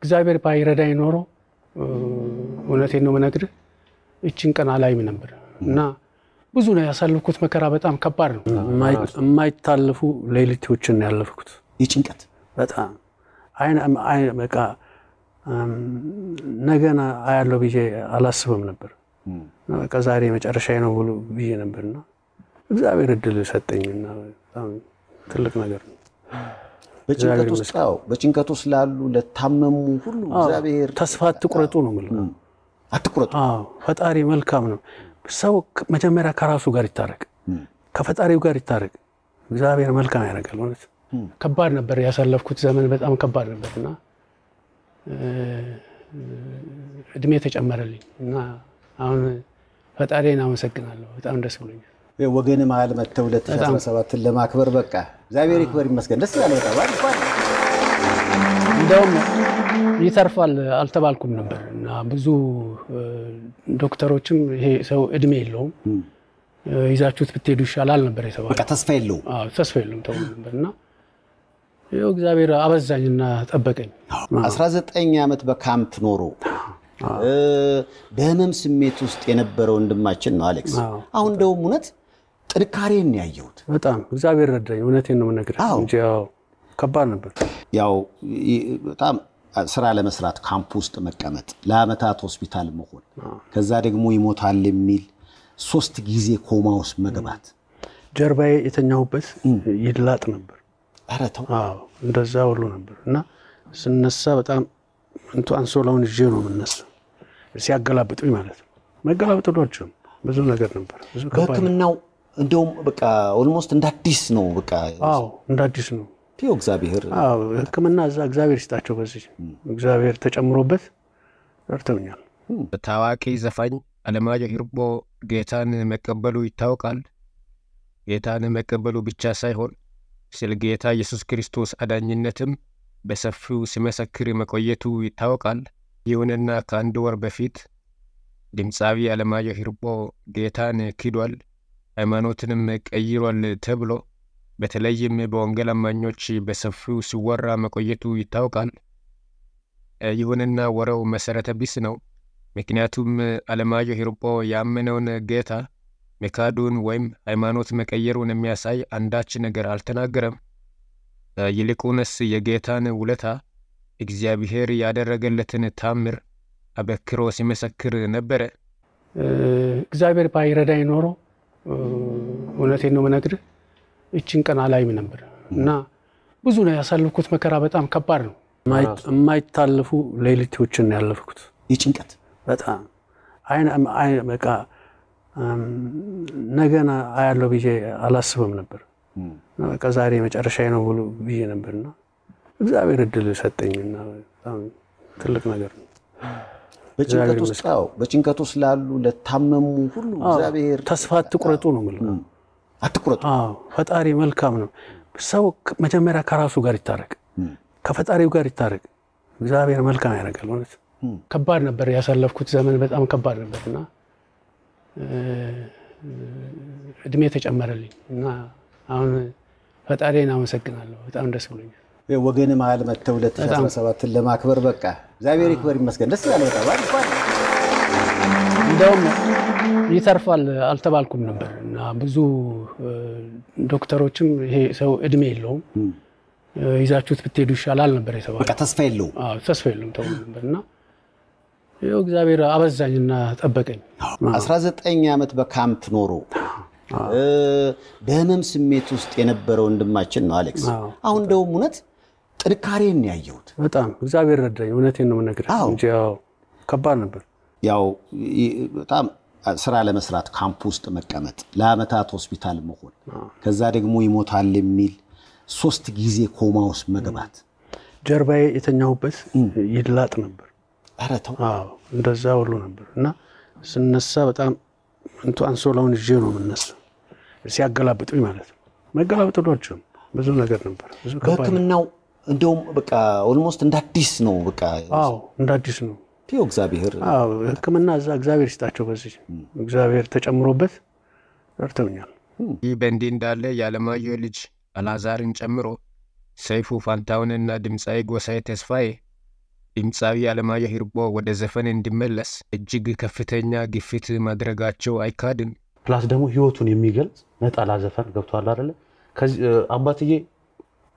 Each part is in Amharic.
እግዚአብሔር ባይረዳኝ ኖሮ እውነቴን ነው የምነግርህ እችን ቀን አላይም ነበር እና ብዙ ነው ያሳለፍኩት መከራ። በጣም ከባድ ነው። የማይታለፉ ሌሊቶችን ነው ያለፍኩት። ይህ በጣም በቃ ነገና አያለው ብዬ አላስብም ነበር። በቃ ዛሬ መጨረሻ ነው ብሎ ብዬ ነበርና እግዚአብሔር እድል ሰጠኝና በጣም ትልቅ ነገር ነው። በጭንቀት ውስጥ በጭንቀት ውስጥ ላሉ ለታመሙ ሁሉ እግዚአብሔር ተስፋ አትቁረጡ ነው ምል አትቁረጡ። ፈጣሪ መልካም ነው። ሰው መጀመሪያ ከራሱ ጋር ይታረቅ፣ ከፈጣሪው ጋር ይታረቅ። እግዚአብሔር መልካም ያደርጋል። እውነት ከባድ ነበር ያሳለፍኩት ዘመን በጣም ከባድ ነበር እና እድሜ ተጨመረልኝ እና አሁን ፈጣሪን አመሰግናለሁ። በጣም ደስ ብሎኛል። ወገን መሀል መተው 2017 ለማክበር በቃ እግዚአብሔር ይክበር ይመስገን። ደስ ያለ በጣም እንደውም ይተርፋል አልተባልኩም ነበር እና ብዙ ዶክተሮችም ይሄ ሰው እድሜ የለውም ይዛችሁት ብትሄዱ ይሻላል ነበር የተባለው። ተስፋ የለውም ተስፋ የለውም ተው ነበር እና ይኸው እግዚአብሔር አበዛኝና ጠበቀኝ። 19 ዓመት በካምፕ ኖሮ በህመም ስሜት ውስጥ የነበረ ወንድማችን ነው አሌክስ። አሁን ደውም እውነት ጥንካሬን ያየሁት በጣም እግዚአብሔር ረዳኝ። እውነቴን ነው የምነግርህ እንጂ ያው ከባድ ነበር። ያው በጣም ስራ ለመስራት ካምፕ ውስጥ መቀመጥ፣ ለአመታት ሆስፒታል መሆን፣ ከዛ ደግሞ ይሞታል የሚል ሶስት ጊዜ ኮማ ውስጥ መግባት። ጀርባዬ የተኛሁበት ይድላጥ ነበር። ኧረ ተው! እንደዛ ሁሉ ነበር እና ስነሳ በጣም እንቱ አንሶላውን ይዤ ነው የምነሳ። ሲያገላብጡኝ ማለት ነው። መገላበጥ ብዙ ነገር ነበር። በህክምናው እንደውም በቃ ኦልሞስት እንደ አዲስ ነው። በቃ አዎ እንደ አዲስ ነው። ቴዎ እግዚአብሔር ሕክምና እዛ እግዚአብሔር ይስጣቸው። በዚህ እግዚአብሔር ተጨምሮበት ረድተውኛል። ታዋቂ ዘፋኝ አለማየሁ ኢርቦ ጌታን መቀበሉ ይታወቃል። ጌታን መቀበሉ ብቻ ሳይሆን ስለ ጌታ ኢየሱስ ክርስቶስ አዳኝነትም በሰፊው ሲመሰክር መቆየቱ ይታወቃል። ይሁንና ከአንድ ወር በፊት ድምፃዊ አለማየሁ ኢርቦ ጌታን ክዷል። ሃይማኖትንም ቀይሯል ተብሎ በተለይም በወንጌል አማኞች በሰፊው ሲወራ መቆየቱ ይታወቃል። ይሁንና ወረው መሰረተ ቢስ ነው። ምክንያቱም አለማየሁ ሂርጶ ያመነውን ጌታ መካዱን ወይም ሃይማኖት መቀየሩን የሚያሳይ አንዳች ነገር አልተናገረም። ይልቁንስ የጌታን ውለታ እግዚአብሔር ያደረገለትን ታምር አበክሮ ሲመሰክር ነበረ። እግዚአብሔር ባይረዳኝ ኖሮ እውነቴን ነው የምነግርህ እችን ቀን አላይም ነበር እና ብዙ ነው ያሳለፍኩት መከራ። በጣም ከባድ ነው። የማይታለፉ ሌሊቶችን ነው ያለፍኩት። የጭንቀት በጣም በቃ ነገና አያለው ብዬ አላስብም ነበር። በቃ ዛሬ መጨረሻ ነው ብሎ ብዬ ነበርና እግዚአብሔር እድል ሰጠኝና በጣም ትልቅ ነገር ነው። በጭንቀት ውስጥ በጭንቀት ውስጥ ላሉ ለታመሙ ሁሉ እግዚአብሔር ተስፋ አትቁረጡ ነው ምል አትቁረጡ። ፈጣሪ መልካም ነው። ሰው መጀመሪያ ከራሱ ጋር ይታረቅ፣ ከፈጣሪው ጋር ይታረቅ። እግዚአብሔር መልካም ያደርጋል። እውነት ከባድ ነበር ያሳለፍኩት ዘመን በጣም ከባድ ነበር እና እድሜ ተጨመረልኝ እና አሁን ፈጣሪን አመሰግናለሁ። በጣም ደስ ብሎኛል። ወገን መሀል መተው 2017 ለማክበር በቃ እግዚአብሔር ይክበር ይመስገን። ደስ ይላል በጣም እንደውም ይተርፋል አልተባልኩም ነበር እና ብዙ ዶክተሮችም ይሄ ሰው እድሜ የለውም ይዛችሁት ብትሄዱ ይሻላል ነበር የተባለው። ተስፋ የለውም ተስፋ የለውም ተው ነበር እና ይኸው እግዚአብሔር አበዛኝና ጠበቀኝ። 19 ዓመት በካምፕ ኖሮ በህመም ስሜት ውስጥ የነበረ ወንድማችን ነው አሌክስ። አሁን ደውም እውነት ጥንካሬን ያየሁት በጣም እግዚአብሔር ረዳኝ። እውነቴን ነው የምነግርህ እንጂ ያው ከባድ ነበር። ያው በጣም ስራ ለመስራት ካምፕ ውስጥ መቀመጥ፣ ለአመታት ሆስፒታል መሆን፣ ከዛ ደግሞ ይሞታል የሚል ሶስት ጊዜ ኮማ ውስጥ መግባት። ጀርባዬ የተኛሁበት ይድላጥ ነበር። ኧረ ተው! እንደዛ ሁሉ ነበር እና ስነሳ በጣም እንቱ አንሶላውን ይዤ ነው የምነሳ። ሲያገላብጡኝ ማለት ነው። መገላበጥ ብዙ ነገር ነበር። በህክምናው እንደውም በቃ ኦልሞስት እንደ አዲስ ነው። በቃ አዎ እንደ አዲስ ነው። ቴዎ እግዚአብሔር ሕክምና እዛ እግዚአብሔር ይስጣቸው። በዚህ እግዚአብሔር ተጨምሮበት ረድተውኛል። ይህ በእንዲህ እንዳለ የአለማየሁ ልጅ አላዛርን ጨምሮ ሰይፉ ፋንታውንና ድምፃዊ ጎሳዬ ተስፋዬ ድምፃዊ አለማየሁ ሂርቦ ወደ ዘፈን እንዲመለስ እጅግ ከፍተኛ ግፊት ማድረጋቸው አይካድም። ፕላስ ደግሞ ህይወቱን የሚገልጽ ነጠላ ዘፈን ገብቷል አይደለ? አባትዬ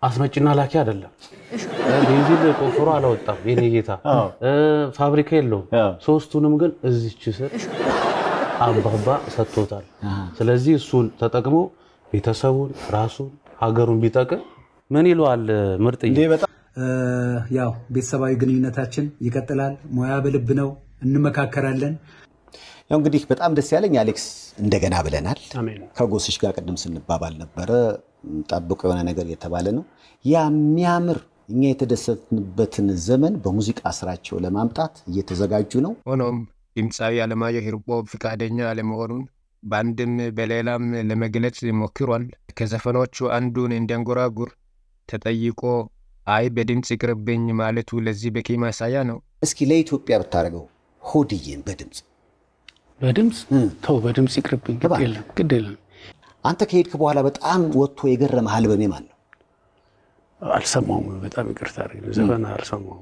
አስመጭና ላኪ አይደለም። ቤንዚን ቆፍሮ አላወጣም የኔ ጌታ፣ ፋብሪካ የለውም። ሶስቱንም ግን እዚች ስር አባባ ሰጥቶታል። ስለዚህ እሱን ተጠቅሞ ቤተሰቡን፣ ራሱን፣ ሀገሩን ቢጠቅም ምን ይለዋል? ምርጥ ያው ቤተሰባዊ ግንኙነታችን ይቀጥላል። ሙያ በልብ ነው። እንመካከራለን። ያው እንግዲህ በጣም ደስ ያለኝ አሌክስ እንደገና ብለናል። ከጎስሽ ጋር ቅድም ስንባባል ነበረ ጠብቆ የሆነ ነገር እየተባለ ነው ያ የሚያምር እኛ የተደሰትንበትን ዘመን በሙዚቃ ስራቸው ለማምጣት እየተዘጋጁ ነው። ሆኖም ድምፃዊ አለማየሁ ሂርጶ ፍቃደኛ አለመሆኑን በአንድም በሌላም ለመግለጽ ሞክሯል። ከዘፈኖቹ አንዱን እንዲያንጎራጉር ተጠይቆ አይ በድምፅ ይቅርብኝ ማለቱ ለዚህ በቂ ማሳያ ነው። እስኪ ለኢትዮጵያ ብታደርገው ሆድዬን በድምፅ በድምፅ ተው፣ በድምፅ ይቅርብኝ፣ ግድ የለም ግድ የለም። አንተ ከሄድክ በኋላ በጣም ወጥቶ የገረመህ አልበሜ ማን ነው? አልሰማሁም። በጣም ይቅርታ ዘፈን አልሰማሁም።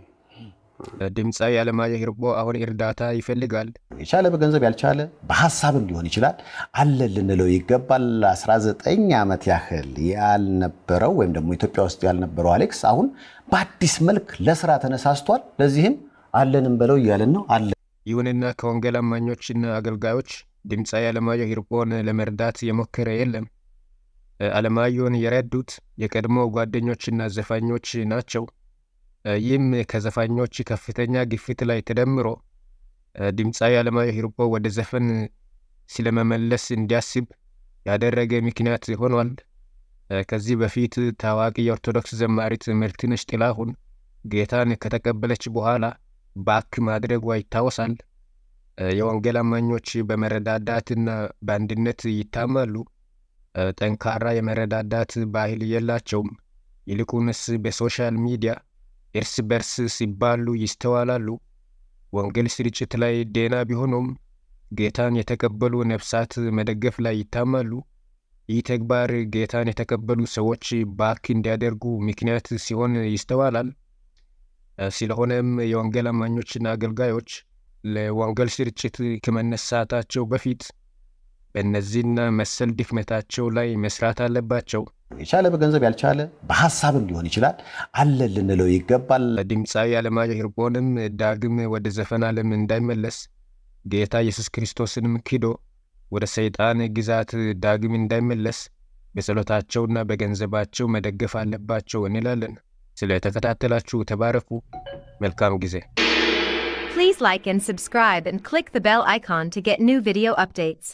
ድምፃዊ አለማየሁ እርቦ አሁን እርዳታ ይፈልጋል። የቻለ በገንዘብ ያልቻለ በሀሳብም ሊሆን ይችላል አለ ልንለው ይገባል። 19 ዓመት ያህል ያልነበረው ወይም ደግሞ ኢትዮጵያ ውስጥ ያልነበረው አሌክስ አሁን በአዲስ መልክ ለስራ ተነሳስቷል። ለዚህም አለንም በለው እያለን ነው አለ ይሁንና ከወንጌል አማኞችና አገልጋዮች ድምፃዊ አለማየሁ ሂርጶን ለመርዳት የሞከረ የለም። አለማየሁን የረዱት የቀድሞ ጓደኞችና ዘፋኞች ናቸው። ይህም ከዘፋኞች ከፍተኛ ግፊት ላይ ተደምሮ ድምፃዊ አለማየሁ ሂርጶ ወደ ዘፈን ስለመመለስ እንዲያስብ ያደረገ ምክንያት ሆኗል። ከዚህ በፊት ታዋቂ የኦርቶዶክስ ዘማሪት ምርትነሽ ጥላሁን ጌታን ከተቀበለች በኋላ ባክ ማድረጓ ይታወሳል። የወንጌል አማኞች በመረዳዳትና በአንድነት ይታማሉ። ጠንካራ የመረዳዳት ባህል የላቸውም። ይልቁንስ በሶሻል ሚዲያ እርስ በርስ ሲባሉ ይስተዋላሉ። ወንጌል ስርጭት ላይ ዴና ቢሆኑም ጌታን የተቀበሉ ነፍሳት መደገፍ ላይ ይታማሉ። ይህ ተግባር ጌታን የተቀበሉ ሰዎች ባክ እንዲያደርጉ ምክንያት ሲሆን ይስተዋላል። ስለሆነም የወንጌል አማኞችና አገልጋዮች ለወንጌል ስርጭት ከመነሳታቸው በፊት በእነዚህና መሰል ድክመታቸው ላይ መስራት አለባቸው። የቻለ በገንዘብ ያልቻለ በሀሳብም ሊሆን ይችላል አለ ልንለው ይገባል። ድምፃዊ አለማየሁ ሂርቦንም ዳግም ወደ ዘፈን ዓለም እንዳይመለስ ጌታ ኢየሱስ ክርስቶስንም ክዶ ወደ ሰይጣን ግዛት ዳግም እንዳይመለስ በጸሎታቸውና በገንዘባቸው መደገፍ አለባቸው እንላለን። ስለተከታተላችሁ ተባረኩ። መልካም ጊዜ። Please like and subscribe and click the bell icon to get new video updates.